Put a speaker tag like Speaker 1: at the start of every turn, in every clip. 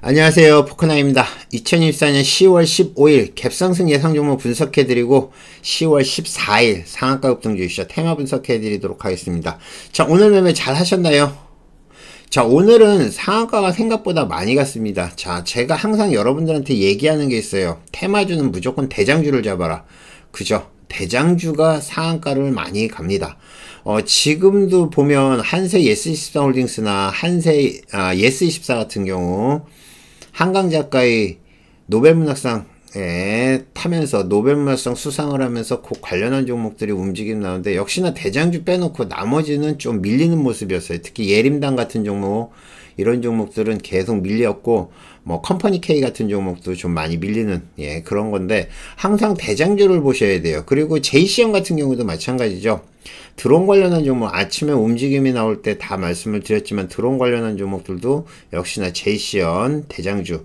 Speaker 1: 안녕하세요 포크나입니다 2024년 10월 15일 갭상승 예상 종목 분석해드리고 10월 14일 상한가 급등주이시 테마 분석해드리도록 하겠습니다 자 오늘 매매 잘 하셨나요? 자 오늘은 상한가가 생각보다 많이 갔습니다 자 제가 항상 여러분들한테 얘기하는 게 있어요 테마주는 무조건 대장주를 잡아라 그죠? 대장주가 상한가를 많이 갑니다 어, 지금도 보면 한세 예스24 홀딩스나 한세 아, 예스24 같은 경우 한강 작가의 노벨문학상에 예, 타면서 노벨문학상 수상을 하면서 그 관련한 종목들이 움직임 나는데 역시나 대장주 빼놓고 나머지는 좀 밀리는 모습이었어요. 특히 예림당 같은 종목 이런 종목들은 계속 밀렸고 뭐 컴퍼니 K 같은 종목도 좀 많이 밀리는 예, 그런 건데 항상 대장주를 보셔야 돼요. 그리고 JCM 같은 경우도 마찬가지죠. 드론 관련한 종목 아침에 움직임이 나올 때 다 말씀을 드렸지만 드론 관련한 종목들도 역시나 JCM 대장주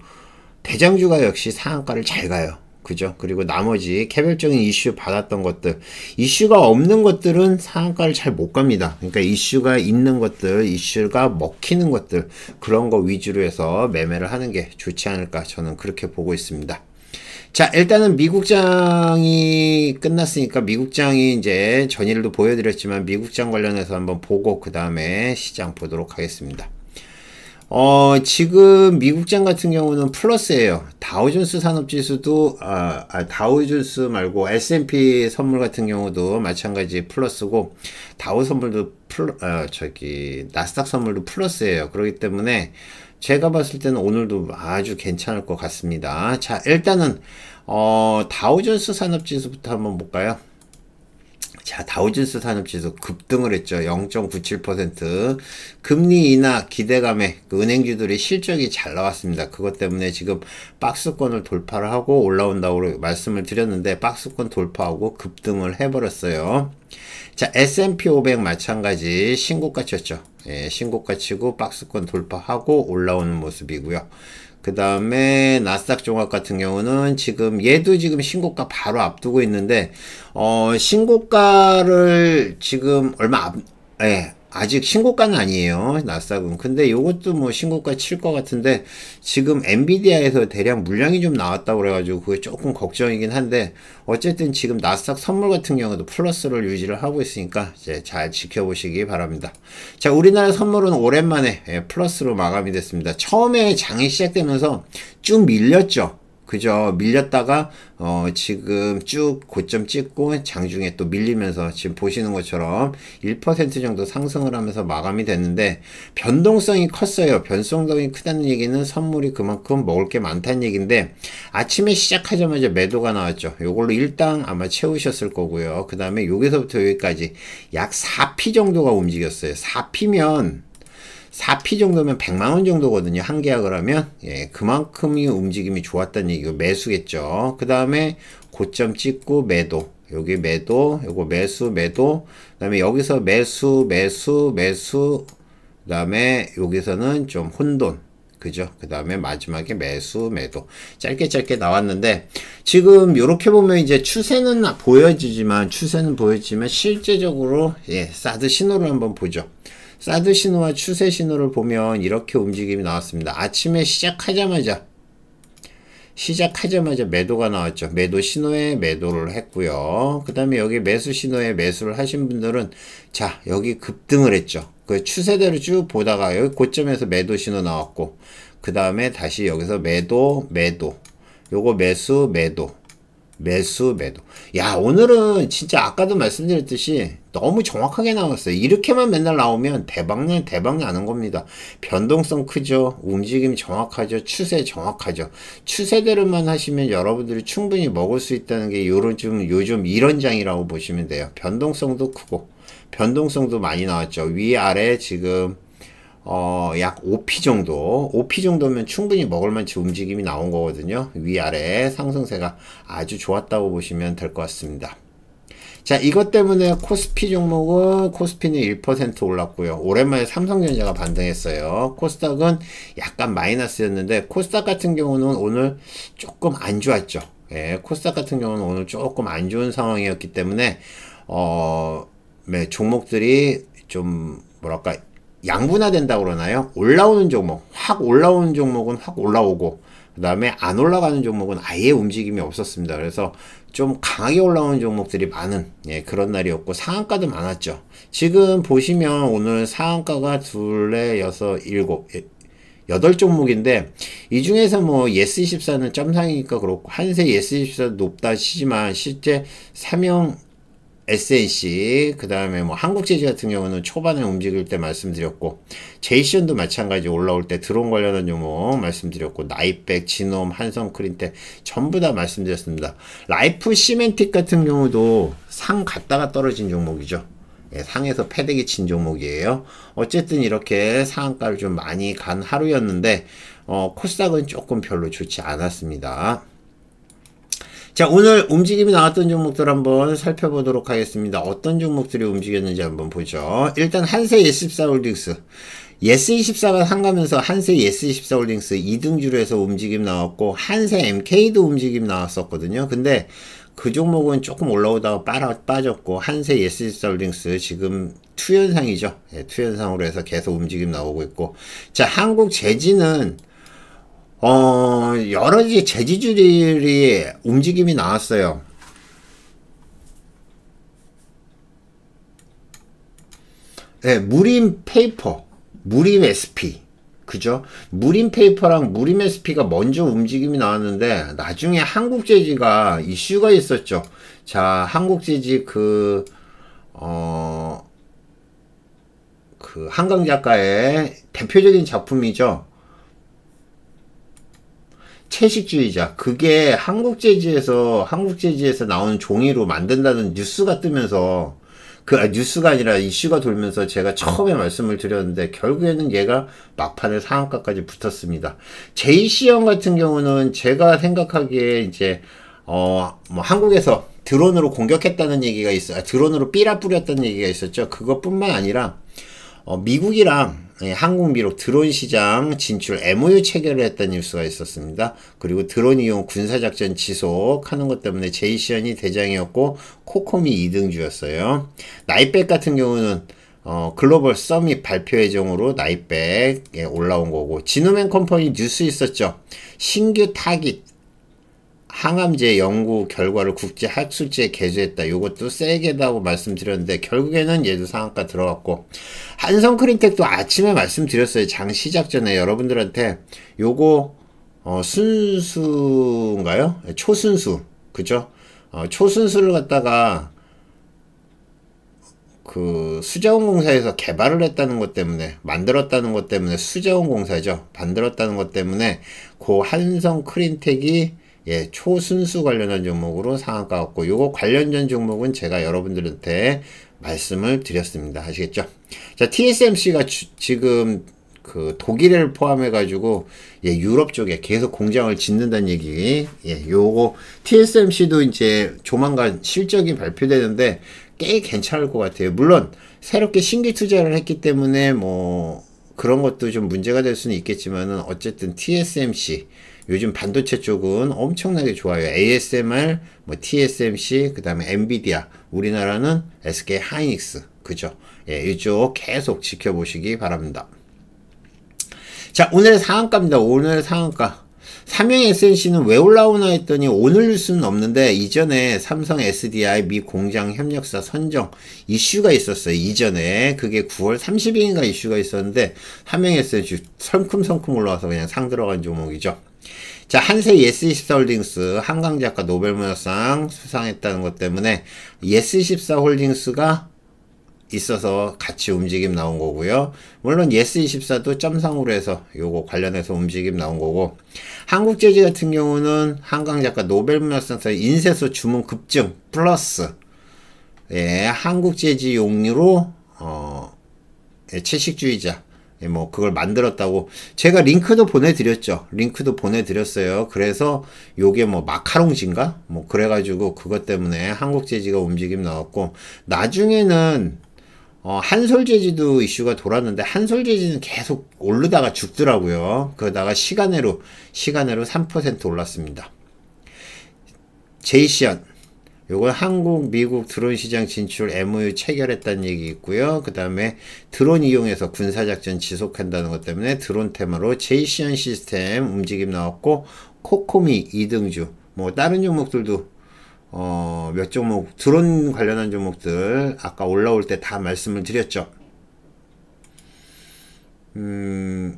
Speaker 1: 대장주가 역시 상한가를 잘 가요. 그죠? 그리고 나머지 개별적인 이슈 받았던 것들 이슈가 없는 것들은 상한가를 잘 못 갑니다. 그러니까 이슈가 있는 것들, 이슈가 먹히는 것들 그런 거 위주로 해서 매매를 하는 게 좋지 않을까 저는 그렇게 보고 있습니다. 자 일단은 미국장이 끝났으니까 미국장이 이제 전일도 보여드렸지만 미국장 관련해서 한번 보고 그 다음에 시장 보도록 하겠습니다. 어, 지금 미국장 같은 경우는 플러스예요. 다우존스 산업지수도 아, 아, 다우존스 말고 S&P 선물 같은 경우도 마찬가지 플러스고 다우 선물도 플러, 아, 저기 나스닥 선물도 플러스예요. 그렇기 때문에 제가 봤을 때는 오늘도 아주 괜찮을 것 같습니다. 자, 일단은 어, 다우존스 산업지수부터 한번 볼까요? 자, 다우진스 산업지수 급등을 했죠. 0.97%. 금리 인하 기대감에 그 은행주들이 실적이 잘 나왔습니다. 그것 때문에 지금 박스권을 돌파를 하고 올라온다고 말씀을 드렸는데 박스권 돌파하고 급등을 해버렸어요. 자, S&P 500 마찬가지 신고가 쳤죠. 예, 신고가 치고 박스권 돌파하고 올라오는 모습이고요. 그 다음에 나스닥 종합 같은 경우는 지금 얘도 지금 신고가 바로 앞두고 있는데 어 신고가를 지금 얼마 앞 예, 아직 신고가는 아니에요. 나스닥은. 근데 이것도 뭐 신고가 칠 것 같은데 지금 엔비디아에서 대량 물량이 좀 나왔다고 그래가지고 그게 조금 걱정이긴 한데 어쨌든 지금 나스닥 선물 같은 경우도 플러스를 유지를 하고 있으니까 이제 잘 지켜보시기 바랍니다. 자 우리나라 선물은 오랜만에 예, 플러스로 마감이 됐습니다. 처음에 장이 시작되면서 쭉 밀렸죠. 그저 밀렸다가 어 지금 쭉 고점 찍고 장중에 또 밀리면서 지금 보시는 것처럼 1% 정도 상승을 하면서 마감이 됐는데 변동성이 컸어요. 변동성이 크다는 얘기는 선물이 그만큼 먹을 게 많다는 얘기인데 아침에 시작하자마자 매도가 나왔죠. 요걸로 일당 아마 채우셨을 거고요. 그 다음에 여기서부터 여기까지 약4피 정도가 움직였어요. 4피면 4P 정도면 100만원 정도거든요. 한 개야 그러면. 예, 그만큼이 움직임이 좋았다는 얘기고 매수겠죠. 그 다음에 고점 찍고 매도. 여기 매도, 요거 매수, 매도. 그 다음에 여기서 매수, 매수, 매수. 그 다음에 여기서는 좀 혼돈. 그죠? 그 다음에 마지막에 매수, 매도. 짧게 짧게 나왔는데, 지금 요렇게 보면 이제 추세는 보여지지만, 추세는 보여지지만, 실제적으로, 예, 사드 신호를 한번 보죠. 사드 신호와 추세 신호를 보면 이렇게 움직임이 나왔습니다. 아침에 시작하자마자 시작하자마자 매도가 나왔죠. 매도 신호에 매도를 했고요. 그 다음에 여기 매수 신호에 매수를 하신 분들은 자 여기 급등을 했죠. 그 추세대로 쭉 보다가 여기 고점에서 매도 신호 나왔고 그 다음에 다시 여기서 매도 매도 요거 매수 매도 매수 매도 야 오늘은 진짜 아까도 말씀드렸듯이 너무 정확하게 나왔어요 이렇게만 맨날 나오면 대박내 대박 나는 겁니다 변동성 크죠 움직임 정확하죠 추세 정확하죠 추세대로만 하시면 여러분들이 충분히 먹을 수 있다는 게 요즘 요즘 이런 장이라고 보시면 돼요 변동성도 크고 변동성도 많이 나왔죠 위아래 지금 어, 약 5P 정도, 5P 정도면 충분히 먹을만치 움직임이 나온 거거든요. 위아래 상승세가 아주 좋았다고 보시면 될 것 같습니다. 자, 이것 때문에 코스피 종목은 코스피는 1% 올랐고요. 오랜만에 삼성전자가 반등했어요. 코스닥은 약간 마이너스였는데 코스닥 같은 경우는 오늘 조금 안 좋았죠. 예, 코스닥 같은 경우는 오늘 조금 안 좋은 상황이었기 때문에 어, 네, 종목들이 좀 뭐랄까 양분화된다고 그러나요? 올라오는 종목, 확 올라오는 종목은 확 올라오고 그 다음에 안 올라가는 종목은 아예 움직임이 없었습니다. 그래서 좀 강하게 올라오는 종목들이 많은 예, 그런 날이었고 상한가도 많았죠. 지금 보시면 오늘 상한가가 둘레 여섯 일곱 예, 여덟 종목인데 이 중에서 뭐 예스24는 점상이니까 그렇고 한세 예스24 높다 치지만 실제 3형 SNC 그 다음에 뭐 한국제지 같은 경우는 초반에 움직일 때 말씀드렸고 제이션도 마찬가지 올라올 때 드론 관련한 종목 말씀드렸고 나이백, 진홈, 한성크린 테 전부 다 말씀드렸습니다 라이프 시멘틱 같은 경우도 상 갔다가 떨어진 종목이죠 예, 상에서 패대기 친 종목이에요 어쨌든 이렇게 상한가를 좀 많이 간 하루였는데 어, 코스닥은 조금 별로 좋지 않았습니다 자 오늘 움직임이 나왔던 종목들 한번 살펴보도록 하겠습니다. 어떤 종목들이 움직였는지 한번 보죠. 일단 한세 S14홀딩스 예스24가 상가면서 한세 예스24홀딩스 2등주로 해서 움직임 나왔고 한세 MK도 움직임 나왔었거든요. 근데 그 종목은 조금 올라오다가 빠라, 빠졌고 한세 예스24홀딩스 지금 투현상이죠 예, 투현상으로 해서 계속 움직임 나오고 있고 자 한국재지는 어, 여러지 재지주들이 움직임이 나왔어요. 네, 무림 페이퍼, 무림 SP. 그죠? 무림 페이퍼랑 무림 SP가 먼저 움직임이 나왔는데, 나중에 한국 재지가 이슈가 있었죠. 자, 한국 재지 그, 어, 그 한강 작가의 대표적인 작품이죠. 채식주의자 그게 한국 재즈에서 한국 재즈에서 나오는 종이로 만든다는 뉴스가 뜨면서 그 아, 뉴스가 아니라 이슈가 돌면서 제가 처음에 말씀을 드렸는데 결국에는 얘가 막판에 상한가까지 붙었습니다. 제이시형 같은 경우는 제가 생각하기에 이제 어 뭐 한국에서 드론으로 공격했다는 얘기가 있어 아, 드론으로 삐라 뿌렸다는 얘기가 있었죠. 그것뿐만 아니라 어, 미국이랑 예, 한국 비록 드론 시장 진출 MOU 체결을 했다는 뉴스가 있었습니다. 그리고 드론 이용 군사작전 지속하는 것 때문에 제이시언이 대장이었고 코콤이 2등주였어요. 나이백 같은 경우는 어, 글로벌 서밋 발표 예정으로 나이백에 올라온 거고 진우맨 컴퍼니 뉴스 있었죠. 신규 타깃 항암제 연구 결과를 국제 학술지에 게재했다. 이것도 세게다고 말씀드렸는데 결국에는 얘도 상한가 들어갔고 한성크린텍도 아침에 말씀드렸어요. 장 시작 전에 여러분들한테 요거 어, 순수인가요? 초순수 그죠? 어, 초순수를 갖다가 그 수자원공사에서 개발을 했다는 것 때문에 만들었다는 것 때문에 수자원공사죠. 만들었다는 것 때문에 고 한성크린텍이 예, 초순수 관련한 종목으로 상한가 없고 요거 관련된 종목은 제가 여러분들한테 말씀을 드렸습니다. 아시겠죠? 자, TSMC가 주, 지금 그 독일을 포함해 가지고 예, 유럽 쪽에 계속 공장을 짓는다는 얘기. 예, 요거 TSMC도 이제 조만간 실적이 발표되는데 꽤 괜찮을 것 같아요. 물론 새롭게 신규 투자를 했기 때문에 뭐 그런 것도 좀 문제가 될 수는 있겠지만은 어쨌든 TSMC 요즘 반도체 쪽은 엄청나게 좋아요. ASMR, 뭐 TSMC, 그 다음에 엔비디아, 우리나라는 SK 하이닉스, 그죠? 예, 이쪽 계속 지켜보시기 바랍니다. 자, 오늘 상한가입니다. 오늘 상한가. 삼형 SNC는 왜 올라오나 했더니 오늘 뉴스는 없는데 이전에 삼성 SDI 미 공장 협력사 선정 이슈가 있었어요. 이전에 그게 9월 30일인가 이슈가 있었는데 삼형 SNC 성큼성큼 올라와서 그냥 상 들어간 종목이죠. 자, 한세 예스24 홀딩스 한강작가 노벨문학상 수상했다는 것 때문에 예스24 홀딩스가 있어서 같이 움직임 나온 거고요. 물론 예스24도 점상으로 해서 요거 관련해서 움직임 나온 거고 한국재즈 같은 경우는 한강작가 노벨문학상에서 인쇄소 주문 급증 플러스 예, 한국재즈 용류로 어, 예, 채식주의자 예, 뭐 그걸 만들었다고 제가 링크도 보내드렸죠 링크도 보내드렸어요 그래서 요게 뭐 마카롱진가 뭐 그래가지고 그것 때문에 한국 재지가 움직임 나왔고 나중에는 어, 한솔 재지도 이슈가 돌았는데 한솔 재지는 계속 오르다가 죽더라고요 그러다가 시간으로 시간으로 3% 올랐습니다 제이시언 요건 한국, 미국 드론 시장 진출 MOU 체결했다는 얘기 있고요. 그 다음에 드론 이용해서 군사작전 지속한다는 것 때문에 드론 테마로 제이시언 시스템 움직임 나왔고 코코미 2등주 뭐 다른 종목들도 어, 몇 종목 드론 관련한 종목들 아까 올라올 때 다 말씀을 드렸죠. 음,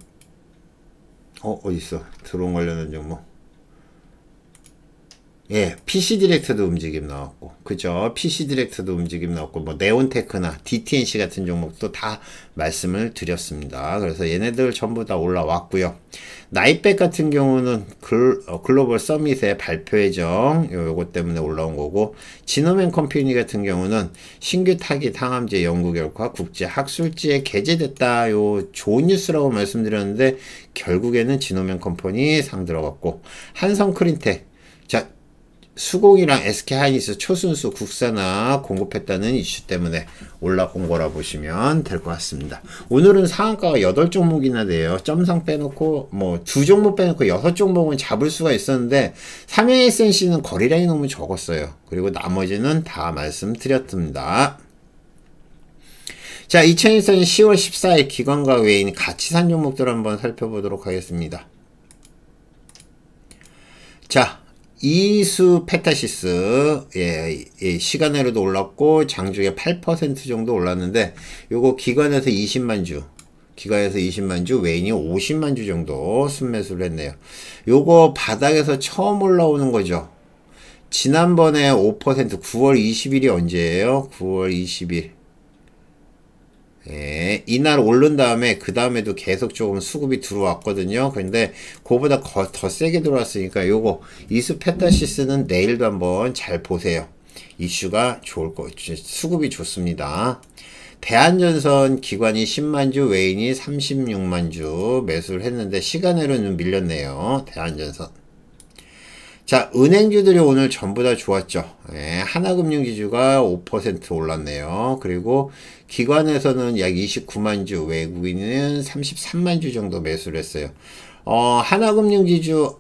Speaker 1: 어, 어딨어? 드론 관련한 종목. 예, PC 디렉터도 움직임 나왔고, 그죠? PC 디렉터도 움직임 나왔고, 뭐, 네온테크나 DTNC 같은 종목도 다 말씀을 드렸습니다. 그래서 얘네들 전부 다 올라왔고요. 나이백 같은 경우는 글, 어, 글로벌 서밋의 발표 예정, 요, 요것 때문에 올라온 거고, 진노맨 컴퍼니 같은 경우는 신규 타깃 항암제 연구 결과 국제 학술지에 게재됐다. 요, 좋은 뉴스라고 말씀드렸는데, 결국에는 진노맨 컴퍼니 상 들어갔고, 한성 크린텍, 자, 수공이랑 SK 하이닉스 초순수 국산화 공급했다는 이슈 때문에 올라온 거라 보시면 될 것 같습니다. 오늘은 상한가가 8종목이나 돼요. 점상 빼놓고 뭐 두 종목 빼놓고 6종목은 잡을 수가 있었는데 삼양 SNC는 거리량이 너무 적었어요. 그리고 나머지는 다 말씀드렸습니다. 자, 2014년 10월 14일 기관과 외인 가치산 종목들 한번 살펴보도록 하겠습니다. 자, 이수 페타시스 예, 예, 시간으로도 올랐고 장중에 8% 정도 올랐는데 요거 기관에서 20만 주 기관에서 20만 주 외인이 50만 주 정도 순매수를 했네요 요거 바닥에서 처음 올라오는 거죠 지난번에 5% 9월 20일이 언제예요? 9월 20일 예, 이날 오른 다음에 그 다음에도 계속 조금 수급이 들어왔거든요. 근데 그보다 거, 더 세게 들어왔으니까 요거 이수 페타시스는 내일도 한번 잘 보세요. 이슈가 좋을 거 수급이 좋습니다. 대한전선 기관이 10만주 외인이 36만주 매수를 했는데 시간으로는 밀렸네요. 대한전선. 자, 은행주들이 오늘 전부 다 좋았죠. 예, 하나금융지주가 5% 올랐네요. 그리고 기관에서는 약 29만 주, 외국인은 33만 주 정도 매수를 했어요. 어, 하나금융지주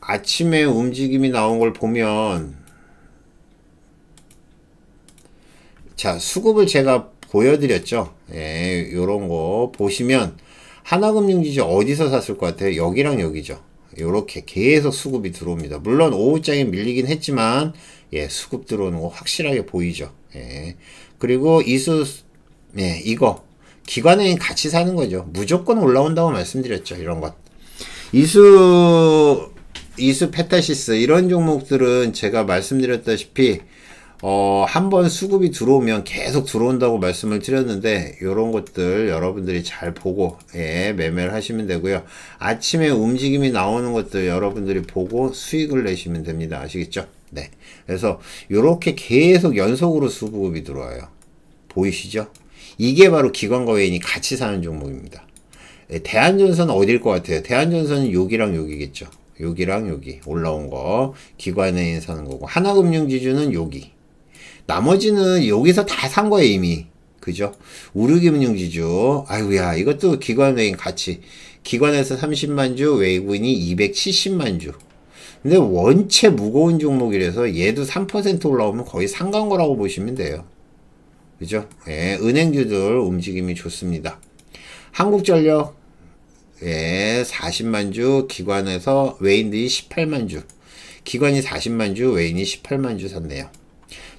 Speaker 1: 아침에 움직임이 나온 걸 보면 자, 수급을 제가 보여드렸죠. 예, 요런 거 보시면 하나금융지주 어디서 샀을 것 같아요? 여기랑 여기죠. 이렇게 계속 수급이 들어옵니다. 물론 오후장에 밀리긴 했지만 예, 수급 들어오는 거 확실하게 보이죠. 예. 그리고 이수 예, 이거 기관은 같이 사는 거죠. 무조건 올라온다고 말씀드렸죠. 이런 것. 이수 이수 페타시스 이런 종목들은 제가 말씀드렸다시피 어, 한 번 수급이 들어오면 계속 들어온다고 말씀을 드렸는데 이런 것들 여러분들이 잘 보고 예, 매매를 하시면 되고요. 아침에 움직임이 나오는 것들 여러분들이 보고 수익을 내시면 됩니다. 아시겠죠? 네. 그래서 이렇게 계속 연속으로 수급이 들어와요. 보이시죠? 이게 바로 기관과 외인이 같이 사는 종목입니다. 예, 대한전선 어딜 것 같아요? 대한전선은 여기랑 여기겠죠. 여기랑 여기 올라온 거 기관외인 사는 거고 하나금융지주는 여기 나머지는 여기서 다 산 거예요 이미 그죠? 우르금융지주 아이고야 이것도 기관 외인 같이 기관에서 30만 주 외국인이 270만 주 근데 원체 무거운 종목이라서 얘도 3% 올라오면 거의 상관 거라고 보시면 돼요 그죠? 예, 은행주들 움직임이 좋습니다 한국전력 예, 40만 주 기관에서 외인들이 18만 주 기관이 40만 주 외인이 18만 주 샀네요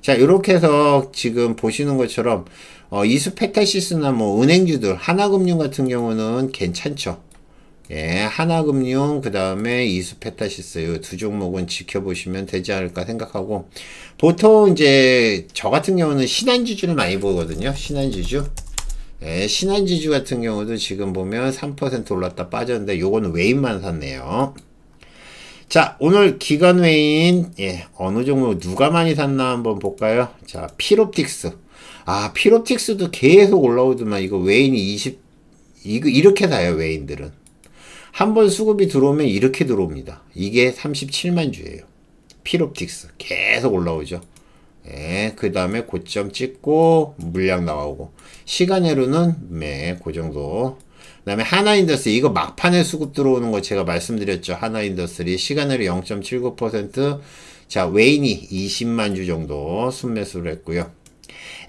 Speaker 1: 자 이렇게 해서 지금 보시는 것처럼 어, 이스페타시스나 뭐 은행주들 하나금융 같은 경우는 괜찮죠 예, 하나금융 그 다음에 이스페타시스 두 종목은 지켜보시면 되지 않을까 생각하고 보통 이제 저 같은 경우는 신한주주를 많이 보거든요 신한주주 예, 신한지주 같은 경우도 지금 보면 3% 올랐다 빠졌는데 요거는 외인만 샀네요 자 오늘 기간외인 예, 어느 종목 누가 많이 샀나 한번 볼까요 자 피롭틱스 아 피롭틱스도 계속 올라오더만 이거 외인이 20 이거 이렇게 사요 외인들은 한번 수급이 들어오면 이렇게 들어옵니다 이게 37만 주예요 피롭틱스 계속 올라오죠 예, 그 다음에 고점 찍고 물량 나오고 시간내로는 네, 그 정도 그 다음에 하나인더스 이거 막판에 수급 들어오는 거 제가 말씀드렸죠. 하나인더스리 시간으로 0.79%자 웨인이 20만 주 정도 순매수를 했고요.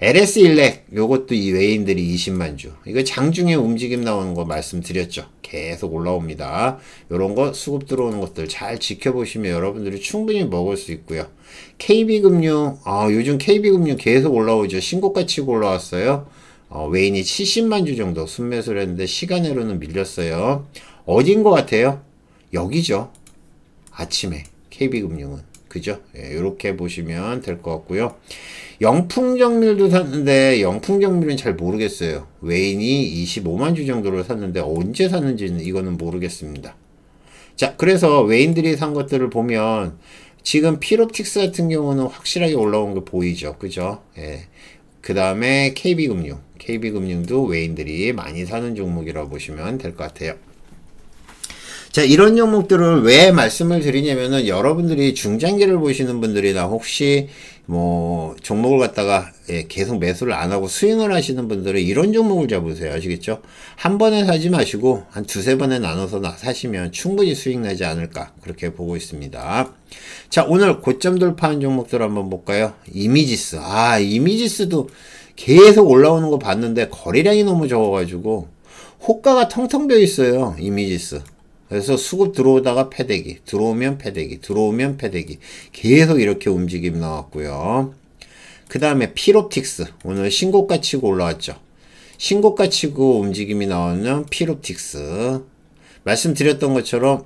Speaker 1: LS 일렉 요것도 이 외인들이 20만 주 이거 장중에 움직임 나오는 거 말씀드렸죠 계속 올라옵니다 요런 거 수급 들어오는 것들 잘 지켜보시면 여러분들이 충분히 먹을 수 있고요 KB금융 아 요즘 KB금융 계속 올라오죠 신고가 치고 올라왔어요 어, 웨인이 70만 주 정도 순매수를 했는데 시간으로는 밀렸어요. 어딘 것 같아요? 여기죠. 아침에 KB금융은 그죠? 이렇게 예, 보시면 될 것 같고요. 영풍정밀도 샀는데 영풍정밀은 잘 모르겠어요. 웨인이 25만 주정도를 샀는데 언제 샀는지는 이거는 모르겠습니다. 자 그래서 웨인들이 산 것들을 보면 지금 피롭틱스 같은 경우는 확실하게 올라온 거 보이죠. 그죠? 예. 그 다음에 KB금융, KB금융도 외인들이 많이 사는 종목이라고 보시면 될 것 같아요. 자 이런 종목들을 왜 말씀을 드리냐면은 여러분들이 중장기를 보시는 분들이나 혹시 뭐 종목을 갖다가 예, 계속 매수를 안 하고 스윙을 하시는 분들은 이런 종목을 잡으세요 아시겠죠 한 번에 사지 마시고 한 두세 번에 나눠서 사시면 충분히 수익 나지 않을까 그렇게 보고 있습니다 자 오늘 고점 돌파한 종목들 한번 볼까요 이미지스 아 이미지스도 계속 올라오는 거 봤는데 거래량이 너무 적어가지고 호가가 텅텅 비어 있어요 이미지스 그래서 수급 들어오다가 패대기, 들어오면 패대기, 들어오면 패대기 계속 이렇게 움직임 나왔고요. 그 다음에 피롭틱스 오늘 신고가 치고 올라왔죠. 신고가 치고 움직임이 나오는 피롭틱스 말씀드렸던 것처럼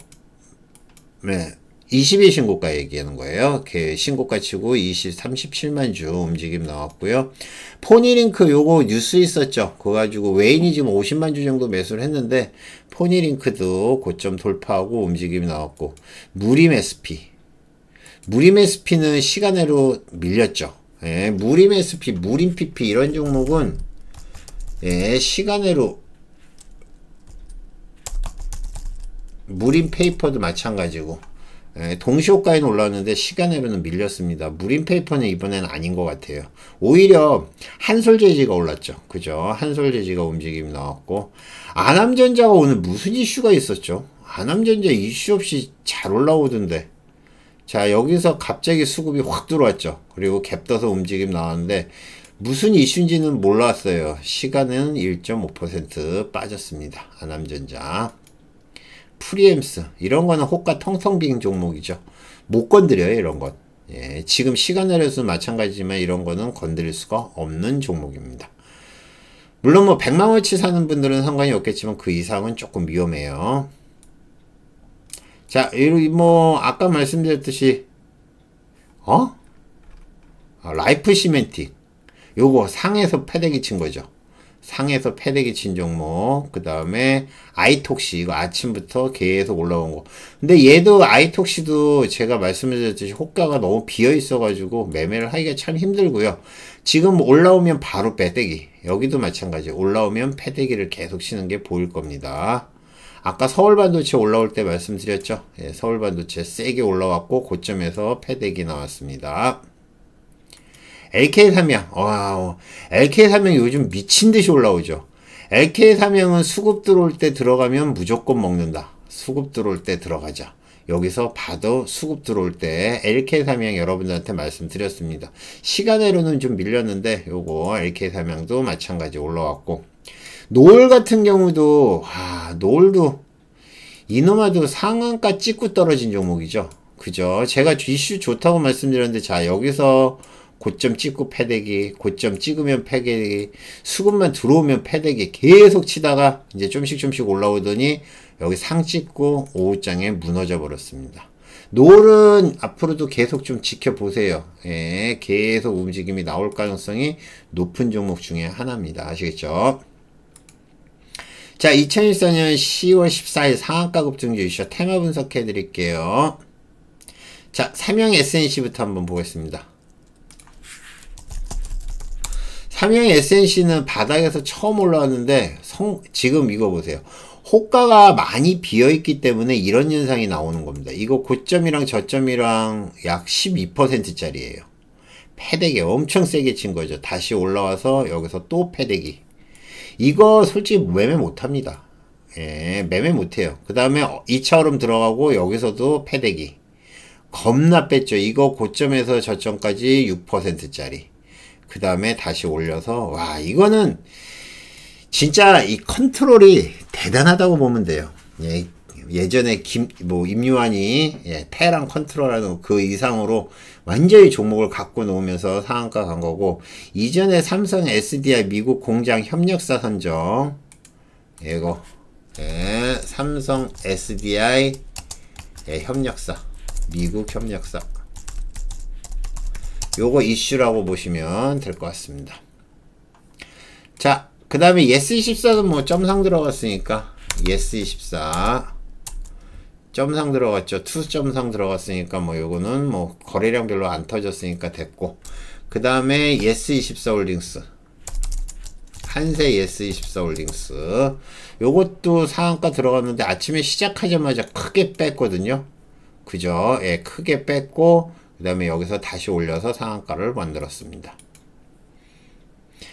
Speaker 1: 네, 20일 신고가 얘기하는 거예요. 이렇게 그 신고가 치고 20, 37만 주 움직임 나왔고요. 포니링크 요거 뉴스 있었죠. 그거 가지고 웨인이 지금 50만 주 정도 매수를 했는데 토니링크도 고점 돌파하고 움직임이 나왔고 무림 SP 무림 SP는 시간으로 밀렸죠. 예, 무림 SP, 무림 PP 이런 종목은 예, 시간으로 무림 페이퍼도 마찬가지고 예, 동시호가에올랐는데 시간으로는 밀렸습니다. 무림페이퍼는 이번엔 아닌 것 같아요. 오히려 한솔재지가 올랐죠. 그죠? 한솔재지가 움직임 이 나왔고 안암전자가 오늘 무슨 이슈가 있었죠? 안암전자 이슈 없이 잘 올라오던데 자 여기서 갑자기 수급이 확 들어왔죠. 그리고 갭떠서 움직임 나왔는데 무슨 이슈인지는 몰랐어요. 시간은 1.5% 빠졌습니다. 안암전자 프리엠스 이런 거는 호가 텅텅 빈 종목이죠. 못 건드려요 이런 것. 예, 지금 시간 내려서 마찬가지지만 이런 거는 건드릴 수가 없는 종목입니다. 물론 뭐 100만원치 사는 분들은 상관이 없겠지만 그 이상은 조금 위험해요. 자, 뭐 아까 말씀드렸듯이 어? 아, 라이프 시멘틱 요거 상에서 패대기 친 거죠. 상에서 패대기 진종목, 그 다음에 아이톡시, 이거 아침부터 계속 올라온 거. 근데 얘도 아이톡시도 제가 말씀드렸듯이 호가가 너무 비어있어가지고 매매를 하기가 참 힘들고요. 지금 올라오면 바로 빼대기. 여기도 마찬가지. 올라오면 패대기를 계속 치는 게 보일 겁니다. 아까 서울반도체 올라올 때 말씀드렸죠. 예, 서울반도체 세게 올라왔고 고점에서 패대기 나왔습니다. LK3형, 와우. l k 3형 요즘 미친 듯이 올라오죠. LK3형은 수급 들어올 때 들어가면 무조건 먹는다. 수급 들어올 때 들어가자. 여기서 봐도 수급 들어올 때 l k 3형 여러분들한테 말씀드렸습니다. 시간으로는 좀 밀렸는데 요거 l k 3형도 마찬가지 올라왔고 노을 같은 경우도 아 노을도 이놈아도 상한가 찍고 떨어진 종목이죠. 그죠? 제가 이슈 좋다고 말씀드렸는데 자 여기서 고점 찍고 패대기, 고점 찍으면 패대기, 수급만 들어오면 패대기 계속 치다가 이제 좀씩 좀씩 올라오더니 여기 상 찍고 오후장에 무너져 버렸습니다. 노을은 앞으로도 계속 좀 지켜보세요. 예, 계속 움직임이 나올 가능성이 높은 종목 중에 하나입니다. 아시겠죠? 자, 2014년 10월 14일 상한가 급등 주이죠 테마 분석해 드릴게요. 자, 삼형 SNC부터 한번 보겠습니다. 삼양 SNC는 바닥에서 처음 올라왔는데 성, 지금 이거 보세요. 호가가 많이 비어있기 때문에 이런 현상이 나오는 겁니다. 이거 고점이랑 저점이랑 약 12%짜리예요. 패대기 엄청 세게 친 거죠. 다시 올라와서 여기서 또 패대기. 이거 솔직히 매매 못합니다. 예, 매매 못해요. 그 다음에 2차 얼음 들어가고 여기서도 패대기. 겁나 뺐죠. 이거 고점에서 저점까지 6%짜리. 그 다음에 다시 올려서 와 이거는 진짜 이 컨트롤이 대단하다고 보면 돼요. 예, 예전에 김 뭐 임유환이 예, 테랑 컨트롤하는 그 이상으로 완전히 종목을 갖고 놓으면서 상한가 간 거고 이전에 삼성 SDI 미국 공장 협력사 선정 이거 예, 삼성 SDI 예, 협력사 미국 협력사 요거 이슈라고 보시면 될 것 같습니다. 자, 그 다음에 y e s 2 4도뭐 점상 들어갔으니까 y e s 2 4 점상 들어갔죠. 투 점상 들어갔으니까 뭐 요거는 뭐 거래량 별로 안 터졌으니까 됐고 그 다음에 y e s 2 4 홀딩스 한세 y e s 2 4 홀딩스 요것도 상한가 들어갔는데 아침에 시작하자마자 크게 뺐거든요. 그죠? 예, 크게 뺐고 그 다음에 여기서 다시 올려서 상한가를 만들었습니다.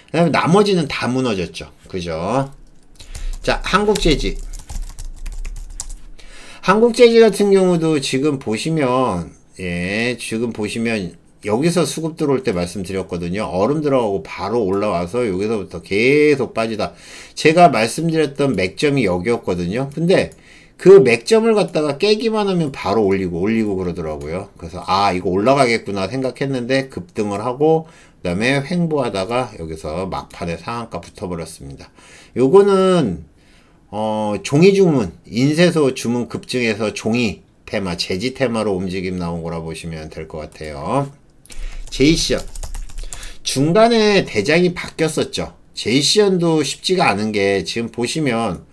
Speaker 1: 그 다음에 나머지는 다 무너졌죠. 그죠? 자, 한국재지. 한국재지 같은 경우도 지금 보시면, 예, 지금 보시면 여기서 수급 들어올 때 말씀드렸거든요. 얼음 들어가고 바로 올라와서 여기서부터 계속 빠지다. 제가 말씀드렸던 맥점이 여기였거든요. 근데 그 맥점을 갖다가 깨기만 하면 바로 올리고 올리고 그러더라고요. 그래서 아 이거 올라가겠구나 생각했는데 급등을 하고 그 다음에 횡보하다가 여기서 막판에 상한가 붙어버렸습니다. 요거는 어, 종이 주문, 인쇄소 주문 급증에서 종이 테마, 재지 테마로 움직임 나온 거라 보시면 될 것 같아요. 제이시언 중간에 대장이 바뀌었었죠. 제이시언도 쉽지가 않은 게 지금 보시면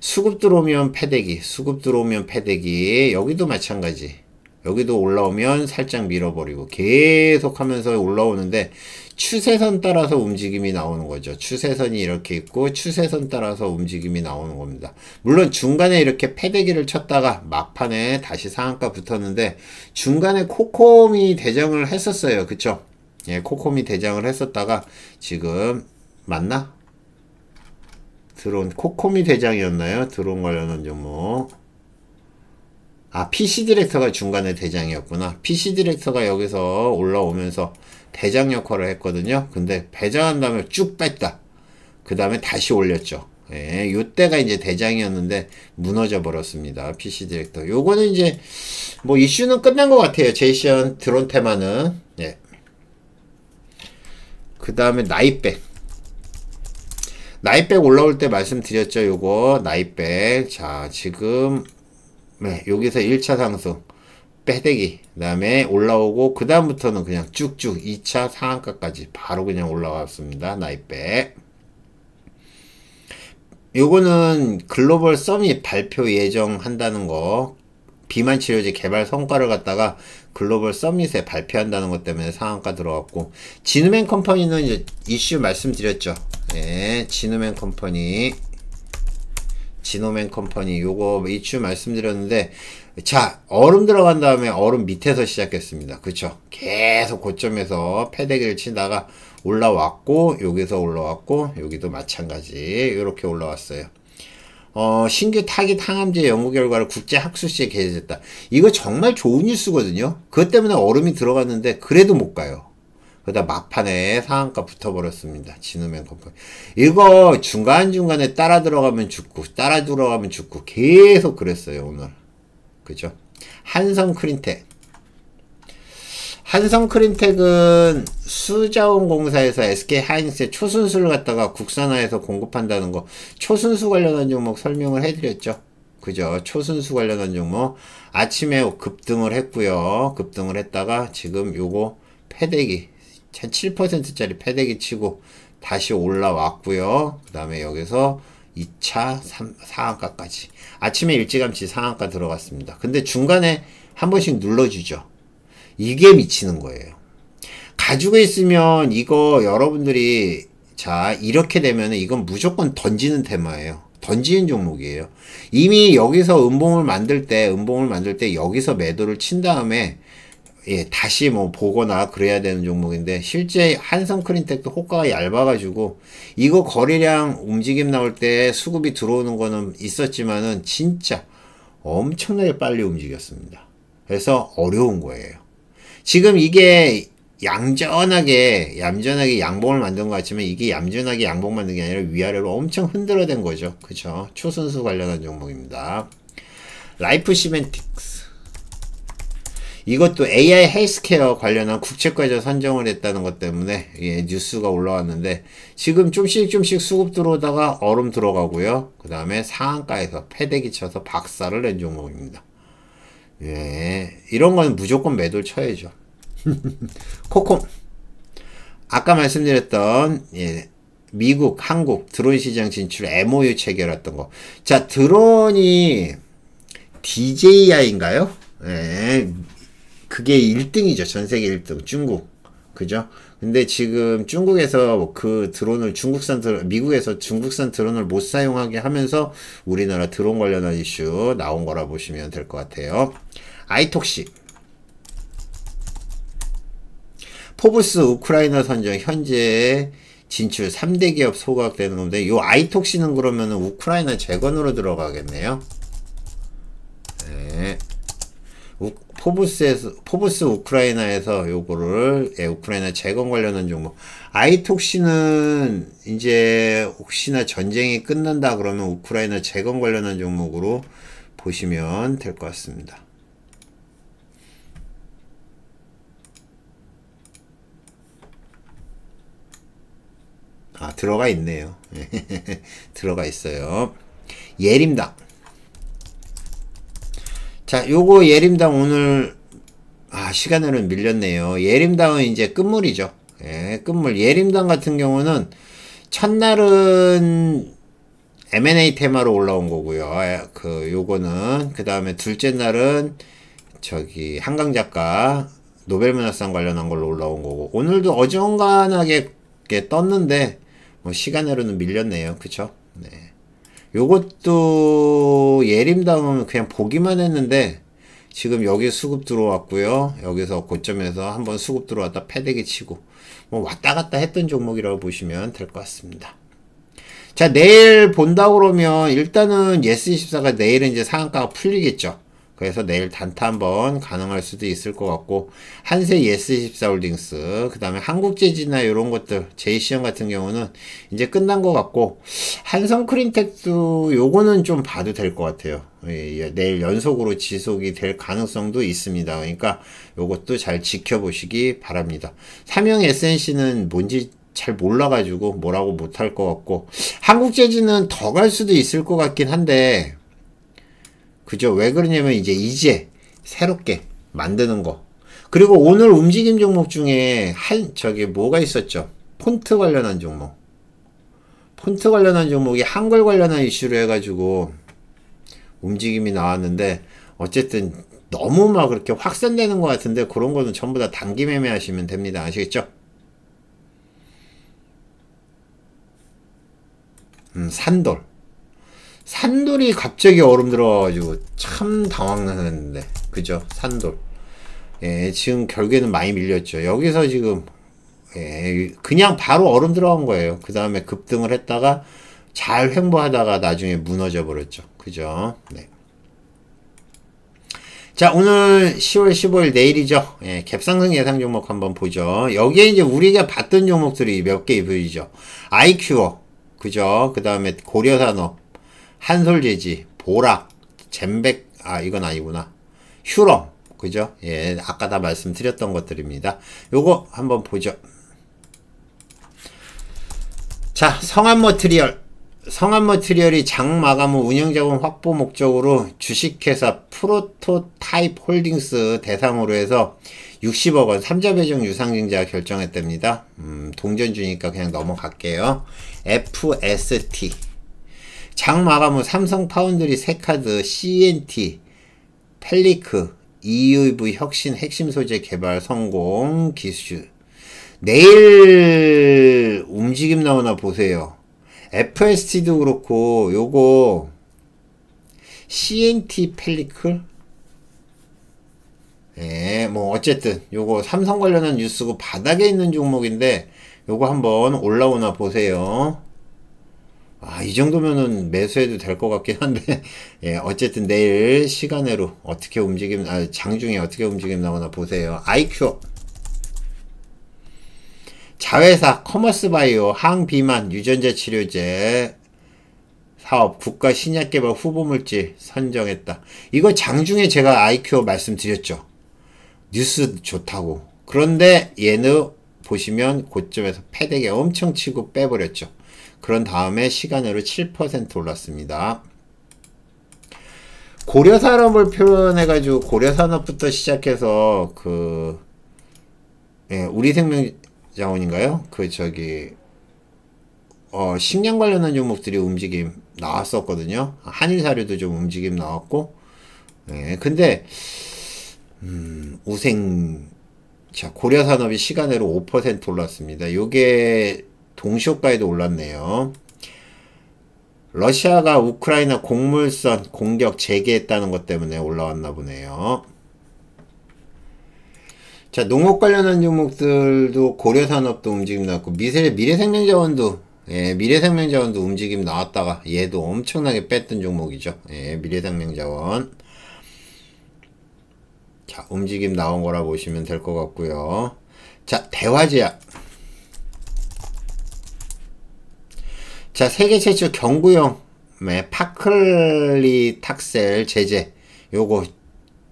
Speaker 1: 수급 들어오면 패대기, 수급 들어오면 패대기, 여기도 마찬가지. 여기도 올라오면 살짝 밀어버리고 계속 하면서 올라오는데 추세선 따라서 움직임이 나오는 거죠. 추세선이 이렇게 있고 추세선 따라서 움직임이 나오는 겁니다. 물론 중간에 이렇게 패대기를 쳤다가 막판에 다시 상한가 붙었는데 중간에 코코미 대장을 했었어요. 그쵸? 예, 코콤이 대장을 했었다가 지금 맞나? 드론 코코미 대장이었나요? 드론 관련한 정목아 PC 디렉터가 중간에 대장이었구나 PC 디렉터가 여기서 올라오면서 대장 역할을 했거든요 근데 배장한 다음에 쭉 뺐다 그 다음에 다시 올렸죠 예, 요때가 이제 대장이었는데 무너져 버렸습니다. PC 디렉터. 요거는 이제 뭐 이슈는 끝난 것 같아요. 제이션 드론 테마는. 예. 그 다음에 나이백. 나이백 올라올 때 말씀드렸죠 요거 나이백 자 지금 네, 여기서 1차 상승 빼대기 그 다음에 올라오고 그 다음부터는 그냥 쭉쭉 2차 상한가까지 바로 그냥 올라왔습니다 나이백 요거는 글로벌 서밋 발표 예정한다는 거 비만 치료제 개발 성과를 갖다가 글로벌 서밋에 발표한다는 것 때문에 상한가 들어갔고 지누맨 컴퍼니는 이슈 말씀드렸죠 네, 지노맨 컴퍼니. 지노맨 컴퍼니 요거 이추 말씀드렸는데 자 얼음 들어간 다음에 얼음 밑에서 시작했습니다 그쵸 계속 고점에서 패대기를 치다가 올라왔고 여기서 올라왔고 여기도 마찬가지 이렇게 올라왔어요 어, 신규 타깃 항암제 연구 결과를 국제 학술시에 게재했다 이거 정말 좋은 뉴스거든요 그것 때문에 얼음이 들어갔는데 그래도 못 가요 그러다 막판에 상한가 붙어버렸습니다. 진우맨 컴퍼니. 이거 중간중간에 따라 들어가면 죽고, 따라 들어가면 죽고, 계속 그랬어요, 오늘. 그죠? 한성 크린텍. 한성 크린텍은 수자원공사에서 SK 하이닉스의 초순수를 갖다가 국산화해서 공급한다는 거, 초순수 관련한 종목 설명을 해드렸죠. 그죠. 초순수 관련한 종목. 아침에 급등을 했고요. 급등을 했다가 지금 요거 패대기 7%짜리 패대기 치고 다시 올라왔고요. 그 다음에 여기서 2차 3, 4강가까지 아침에 일찌감치 상한가 들어갔습니다. 근데 중간에 한 번씩 눌러주죠. 이게 미치는 거예요. 가지고 있으면 이거 여러분들이 자 이렇게 되면 이건 무조건 던지는 테마예요. 던지는 종목이에요. 이미 여기서 음봉을 만들 때 음봉을 만들 때 여기서 매도를 친 다음에 예, 다시 뭐 보거나 그래야 되는 종목인데 실제 한성 크린텍도 호가가 얇아가지고 이거 거래량 움직임 나올 때 수급이 들어오는 거는 있었지만은 진짜 엄청나게 빨리 움직였습니다. 그래서 어려운 거예요. 지금 이게 얌전하게 얌전하게 양봉을 만든 것 같지만 이게 얌전하게 양봉 만든 게 아니라 위아래로 엄청 흔들어댄 거죠. 그쵸? 초선수 관련한 종목입니다. 라이프 시멘틱스 이것도 AI 헬스케어 관련한 국책과제 선정을 했다는 것 때문에 예, 뉴스가 올라왔는데 지금 좀씩 좀씩 수급 들어오다가 얼음 들어가고요. 그 다음에 상한가에서 패대기 쳐서 박살을 낸 종목입니다. 예, 이런 건 무조건 매도를 쳐야죠. 코콤 아까 말씀드렸던 예, 미국, 한국 드론 시장 진출 MOU 체결했던 거. 자, 드론이 DJI인가요? 예, 그게 1등이죠. 전 세계 1등. 중국. 그죠? 근데 지금 중국에서 뭐 그 드론을 중국산 드론, 미국에서 중국산 드론을 못 사용하게 하면서 우리나라 드론 관련한 이슈 나온 거라 보시면 될 것 같아요. 아이톡시. 포브스 우크라이나 선정 현재 진출 3대 기업 소각되는 건데 요 아이톡시는 그러면 우크라이나 재건으로 들어가겠네요. 네. 포브스에서 포브스 우크라이나에서 요거를 예, 우크라이나 재건 관련한 정보. 아이톡시는 이제 혹시나 전쟁이 끝난다 그러면 우크라이나 재건 관련한 종목으로 보시면 될 것 같습니다. 아 들어가 있네요. 들어가 있어요. 예림당 자, 요거 예림당 오늘 아, 시간으로는 밀렸네요. 예림당은 이제 끝물이죠. 예, 끝물. 예림당 같은 경우는 첫날은 M&A 테마로 올라온 거고요. 예, 그 요거는 그 다음에 둘째 날은 저기 한강 작가 노벨문학상 관련한 걸로 올라온 거고 오늘도 어정간하게 떴는데 뭐 시간으로는 밀렸네요. 그쵸? 네. 요것도 예림당은 그냥 보기만 했는데 지금 여기 수급 들어왔고요. 여기서 고점에서 한번 수급 들어왔다 패대기 치고 뭐 왔다 갔다 했던 종목이라고 보시면 될 것 같습니다. 자 내일 본다 그러면 일단은 예스24가 내일은 이제 상한가가 풀리겠죠. 그래서 내일 단타 한번 가능할 수도 있을 것 같고 한세 예스24홀딩스 그 다음에 한국재지나 이런 것들 제이시언 같은 경우는 이제 끝난 것 같고 한성크린텍도 요거는 좀 봐도 될 것 같아요 예, 예, 내일 연속으로 지속이 될 가능성도 있습니다 그러니까 요것도 잘 지켜보시기 바랍니다 삼형 SNC는 뭔지 잘 몰라가지고 뭐라고 못할 것 같고 한국재지는 더 갈 수도 있을 것 같긴 한데 그죠? 왜 그러냐면 이제 이제 새롭게 만드는 거. 그리고 오늘 움직임 종목 중에 한 저기 뭐가 있었죠? 폰트 관련한 종목. 폰트 관련한 종목이 한글 관련한 이슈로 해가지고 움직임이 나왔는데 어쨌든 너무 막 그렇게 확산되는 것 같은데 그런 거는 전부 다 단기 매매 하시면 됩니다. 아시겠죠? 음, 산돌. 산돌이 갑자기 얼음 들어가가지고 참 당황했는데 그죠 산돌 예 지금 결국는 많이 밀렸죠 여기서 지금 예 그냥 바로 얼음 들어간 거예요 그 다음에 급등을 했다가 잘 횡보하다가 나중에 무너져 버렸죠 그죠 네. 자 오늘 10월 15일 내일이죠 예, 갭상승 예상 종목 한번 보죠 여기에 이제 우리가 봤던 종목들이 몇개 보이죠 아이 그죠 그 다음에 고려산업 한솔재지, 보락, 젠백, 아, 이건 아니구나. 휴럼, 그죠? 예, 아까 다 말씀드렸던 것들입니다. 요거 한번 보죠. 자, 성한 머트리얼. 성한 머트리얼이 장 마감 후 운영자금 확보 목적으로 주식회사 프로토타입 홀딩스 대상으로 해서 60억 원 3자 배정 유상증자 결정했답니다. 음, 동전 주니까 그냥 넘어갈게요. FST 장 마감은 삼성 파운드리 세카드, CNT, 펠리크, EUV 혁신 핵심 소재 개발 성공 기술 내일 움직임 나오나 보세요 FST도 그렇고 요거 CNT 펠리클 예, 뭐 어쨌든 요거 삼성 관련한 뉴스고 바닥에 있는 종목인데 요거 한번 올라오나 보세요 아, 이 정도면은 매수해도 될 것 같긴 한데, 예, 어쨌든 내일 시간으로 어떻게 움직임, 아, 장중에 어떻게 움직임 나오나 보세요. IQ. 자회사, 커머스바이오, 항비만, 유전자 치료제, 사업, 국가 신약개발 후보물질 선정했다. 이거 장중에 제가 IQ 말씀드렸죠. 뉴스 좋다고. 그런데 얘는 보시면 고점에서 패대게 엄청 치고 빼버렸죠. 그런 다음에 시간으로 7% 올랐습니다. 고려산업을 표현해가지고 고려산업부터 시작해서 그 예, 우리생명자원인가요? 그 저기 어, 식량 관련한 종목들이 움직임 나왔었거든요. 한일사료도 좀 움직임 나왔고 예, 근데 음, 우생 자 고려산업이 시간으로 5% 올랐습니다. 요게 동시효과에도 올랐네요. 러시아가 우크라이나 곡물선 공격 재개했다는 것 때문에 올라왔나 보네요. 자, 농업 관련한 종목들도 고려산업도 움직임 나왔고, 미래, 미래생명자원도, 예, 미래생명자원도 움직임 나왔다가, 얘도 엄청나게 뺐던 종목이죠. 예, 미래생명자원. 자, 움직임 나온 거라 보시면 될 것 같고요. 자, 대화제약. 자, 세계 최초 경구용 파클리탁셀 제제. 요거,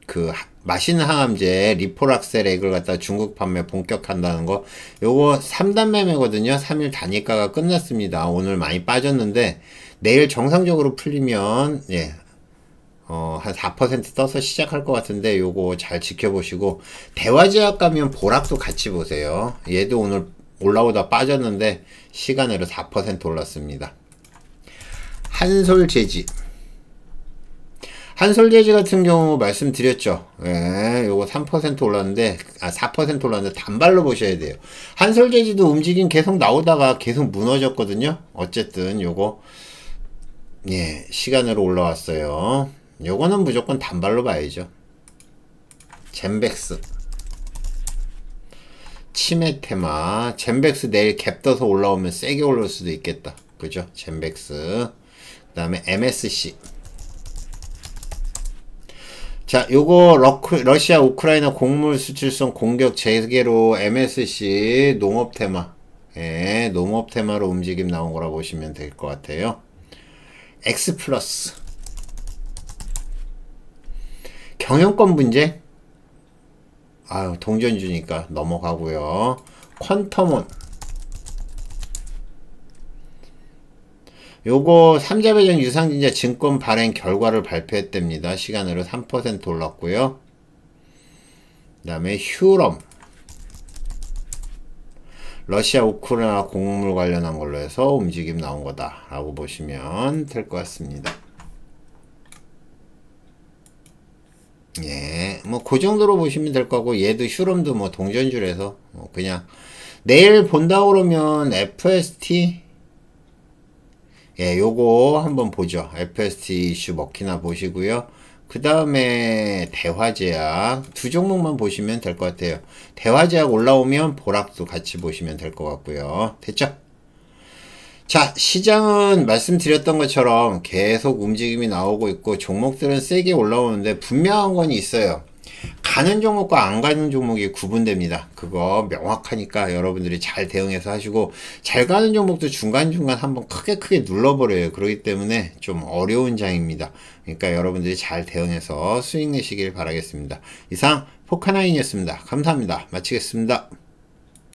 Speaker 1: 그, 맛있는 항암제 리포락셀 액을 갖다 중국 판매 본격한다는 거 요거 3단 매매거든요 3일 단위가가 끝났습니다 오늘 많이 빠졌는데 내일 정상적으로 풀리면 예 어, 한 4% 떠서 시작할 것 같은데 요거 잘 지켜보시고 대화제약 가면 보락도 같이 보세요 얘도 오늘 올라오다 빠졌는데 시간으로 4% 올랐습니다. 한솔재지 한솔재지 같은 경우 말씀드렸죠. 예, 요거 3% 올랐는데 아4% 올랐는데 단발로 보셔야 돼요. 한솔재지도 움직임 계속 나오다가 계속 무너졌거든요. 어쨌든 이거 예, 시간으로 올라왔어요. 요거는 무조건 단발로 봐야죠. 젠백스 치매 테마 젠벡스 내일 갭 떠서 올라오면 세게 올라 수도 있겠다 그죠 젠벡스그 다음에 MSC 자 요거 러크, 러시아 우크라이나 곡물 수출성 공격 재개로 MSC 농업 테마 예, 농업 테마로 움직임 나온 거라 보시면 될 것 같아요 X 플러스 경영권 분쟁 아유 동전 주니까 넘어가고요 퀀텀온 요거 3자배정 유상증자 증권 발행 결과를 발표했답니다. 시간으로 3% 올랐고요. 그 다음에 휴럼 러시아 우크라이나 공물 관련한 걸로 해서 움직임 나온 거다 라고 보시면 될 것 같습니다. 뭐그 정도로 보시면 될 거고 얘도 슈럼도 뭐 동전줄에서 뭐 그냥 내일 본다 그러면 FST 예 요거 한번 보죠 FST 이슈 먹히나 보시고요 그 다음에 대화제약 두 종목만 보시면 될 것 같아요 대화제약 올라오면 보락도 같이 보시면 될 것 같고요 됐죠? 자 시장은 말씀드렸던 것처럼 계속 움직임이 나오고 있고 종목들은 세게 올라오는데 분명한 건 있어요 가는 종목과 안 가는 종목이 구분됩니다. 그거 명확하니까 여러분들이 잘 대응해서 하시고 잘 가는 종목도 중간중간 한번 크게 크게 눌러버려요. 그러기 때문에 좀 어려운 장입니다. 그러니까 여러분들이 잘 대응해서 수익 내시길 바라겠습니다. 이상 포카나인이었습니다. 감사합니다. 마치겠습니다.